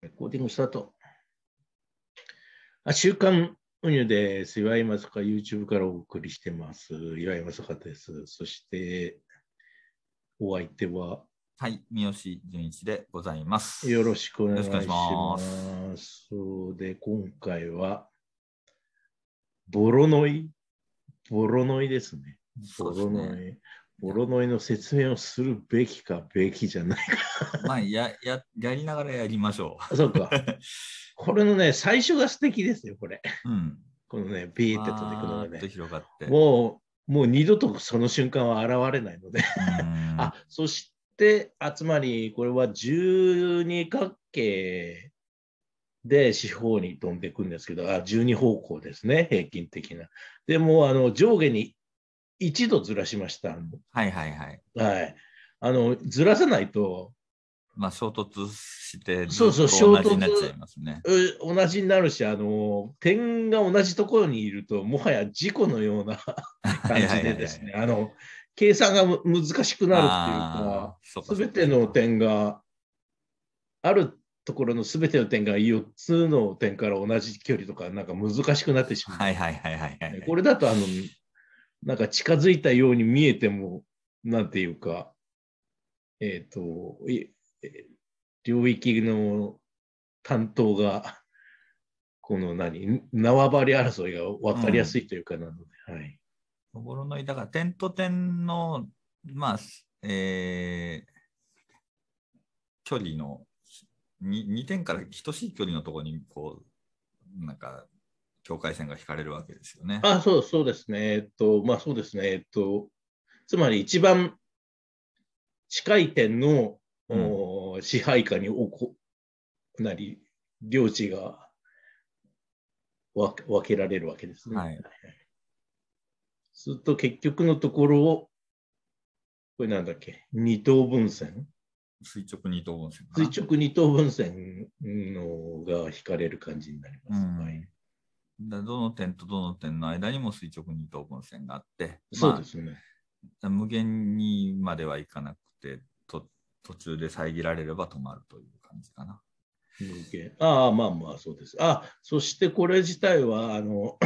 レコーディングスタート。あ週刊運輸です。岩井まさか YouTube からお送りしてます。岩井まさかです。そして、お相手は。はい、三好純一でございます。よろしくお願いします。ますそうで、今回は、ボロノイ。ボロノイですね。ボロノイ。ボロノイの説明をするべきか、べきじゃないかまあ、や、や、やりながらやりましょう。そうか。これのね、最初が素敵ですよ、これ。うん。このね、ビーって飛んでくのがね。広がって。もう、もう二度とその瞬間は現れないので あ、そして、あつまり、これは十二角形で四方に飛んでいくんですけど、あ十二方向ですね、平均的な。でもあの上下に一度ずらしました。はいはいはい。はい。あの、ずらさないと、まあ衝突して、そうそう、衝突になっちゃいますね。同じになるし、あの、点が同じところにいると、もはや事故のような 感じでですね、はいはいはいはい、あの、計算が難しくなるっていうか、すべての点が、あるところのすべての点が4つの点から同じ距離とか、なんか難しくなってしまう。はいはいはいはい、はい、これだと、あの、なんか近づいたように見えても、なんていうか、えっ、ー、と、領域の担当が、この何、縄張り争いが分かりやすいというかなので、うん、はい。ところの、だから点と点の、まあ、えー、距離の2、2点から等しい距離のところに、こう、なんか、境界線が引かれるわけですよね。あそうそうですね。えっと、まあそうですね。えっと、つまり一番近い点の、うん、支配下におこなり、領地がけ分けられるわけですね。はい、すると結局のところを、これなんだっけ、二等分線垂直二等分線垂直二等分線のが引かれる感じになります。うん、はいどの点とどの点の間にも垂直二等分線があって、そうですね、まあ、無限にまではいかなくてと、途中で遮られれば止まるという感じかな。無限ああ、まあまあ、そうです。あそしてこれ自体は、あの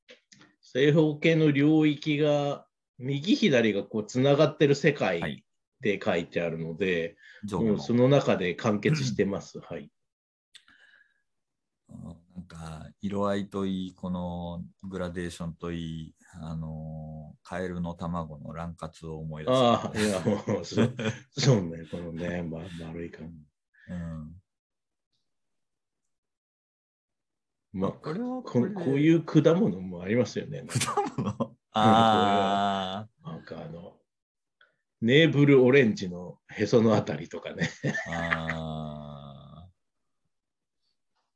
正方形の領域が右左がこうつながってる世界って書いてあるので、はい、その中で完結してます。はい、なんか色合いといいこのグラデーションといいあのカエルの卵の卵割を思い出す、ああいやもうそう そうねこのね、ま、丸い感じ、うん、まあ、これはこういう果物もありますよね。果物 ああ。なんかあの、ネーブルオレンジのへそのあたりとかね。ああ。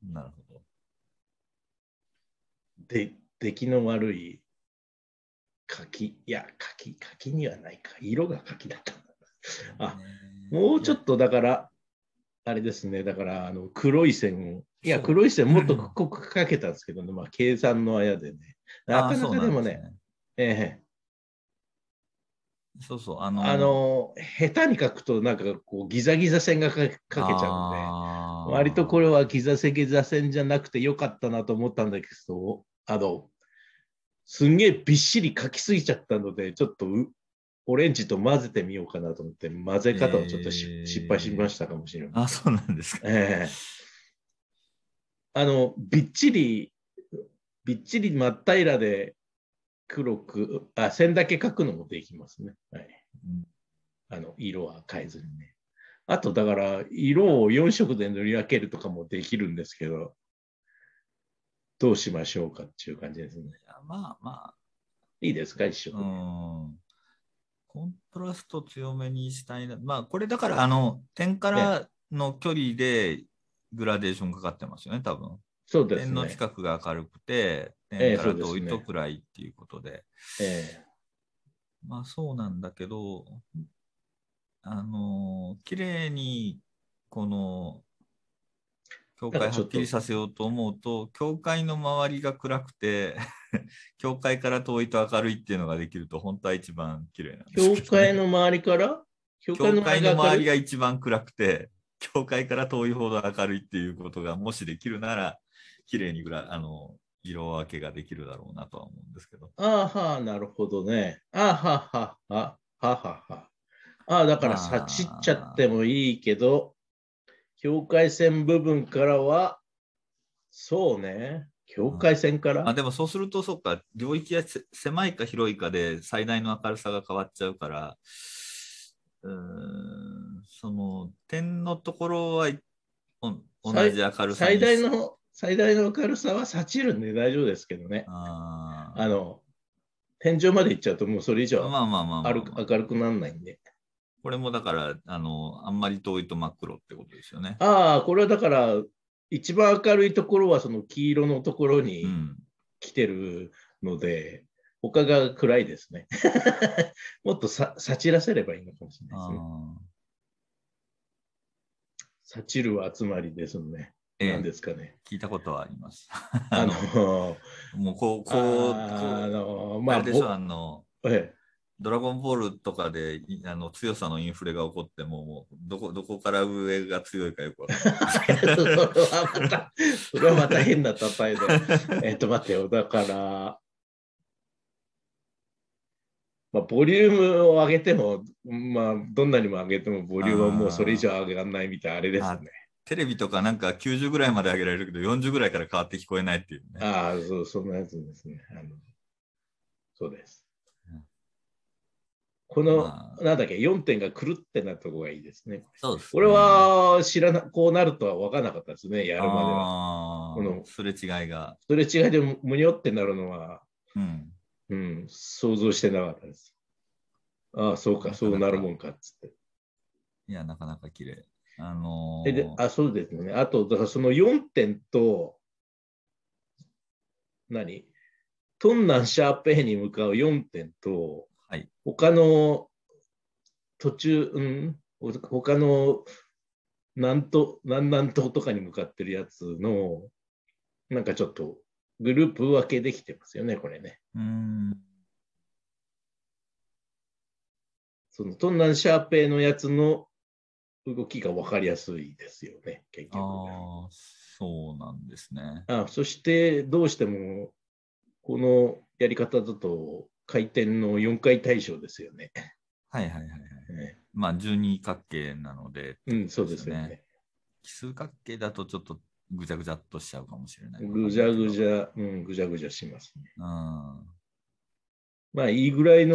なるほど。で出来の悪い柿いや柿柿にはないか色が柿だったんだあもうちょっとだからあれですねだからあの黒い線をいや黒い線もっと 濃くかけたんですけどね、まあ、計算のあやでねなかなかでもねええそうそう、あのー、あの下手に書くと、なんかこう、ギザギザ線が書けちゃうんで、割とこれはギザセギザ線じゃなくてよかったなと思ったんだけど、あの、すんげえびっしり書きすぎちゃったので、ちょっとオレンジと混ぜてみようかなと思って、混ぜ方をちょっと、えー、失敗しましたかもしれない。あ、そうなんですか、ええー、あの、びっちり、びっちり真っ平らで黒く、あ、線だけ書くのもできますね。はい。あの、色は変えずにね。あと、だから、色を4色で塗り分けるとかもできるんですけど、どうしましょうかっていう感じですね。まあまあ。いいですか、一緒に。コントラスト強めにしたいな。まあ、これだから、あの、点からの距離でグラデーションかかってますよね、多分。そうですね。点の近くが明るくて、点から遠いといっていうことで。えー、ねえー、まあ、そうなんだけど、あの、綺麗に、この、教会はっきりさせようと思うと、教会の周りが暗くて、教会から遠いと明るいっていうのができると、本当は一番綺麗なんです、ね、教会の周りから教会の周りが一番暗くて、教会から遠いほど明るいっていうことが、もしできるなら、綺麗にぐらあの色分けができるだろうなとは思うんですけど。ああ、はあ、なるほどね。ああ、はあ、はあ、はあ、はあ、はあ。ああ、だから、さちっちゃってもいいけど、境界線部分からは、そうね、境界線から。うん、あでもそうすると、そっか、領域が狭いか広いかで最大の明るさが変わっちゃうから、うんその点のところは同じ明るさ最大の最大の明るさはさちるんで大丈夫ですけどね。あの天井まで行っちゃうともうそれ以上明るくならないんで。これもだから、あの、あんまり遠いと真っ黒ってことですよね。ああ、これはだから、一番明るいところはその黄色のところに来てるので、うん、他が暗いですね。もっとささ散らせればいいのかもしれないですね。さちるはまりですね。ええ、なんですかね。聞いたことはあります。あの もうこう、こう、あ、あのまあ、あれでしょ、あの、ええドラゴンボールとかであの強さのインフレが起こっても、もうどこどこから上が強いかよくわからない。それはまた、また変な例えで。えっと、待ってよ。だから、まあ、ボリュームを上げても、まあ、どんなにも上げても、ボリュームはもうそれ以上上げられないみたいな、あれですね。テレビとかなんか90ぐらいまで上げられるけど、40ぐらいから変わって聞こえないっていうね。ああ、そう、そんなやつですね。あのそうです。この、なんだっけ、4点がくるってなとこがいいですね。そうです、ね、俺は知らな、こうなるとは分からなかったですね、やるまでは。この、すれ違いが。すれ違いでむにょってなるのは、うん、うん、想像してなかったです。ああ、そうか、そうなるもんかっつって。いや、なかなか綺麗あのー、であ、そうですね。あと、だからその4点と、何トンナンシャーペンに向かう4点と、はい、他の途中、うん、他の南東南南東とかに向かってるやつのなんかちょっとグループ分けできてますよねこれね。うんそのトンナンシャーペイのやつの動きが分かりやすいですよね結局、ああそうなんですね。あそしてどうしてもこのやり方だと回転の4回対象ですよね。はいはいはい、はい。まあ、十二角形なので、うん、そうですね。奇数角形だとちょっとぐちゃぐちゃっとしちゃうかもしれない。ぐじゃぐじゃ、うん、ぐじゃぐじゃしますね。あまあ、いいぐらいの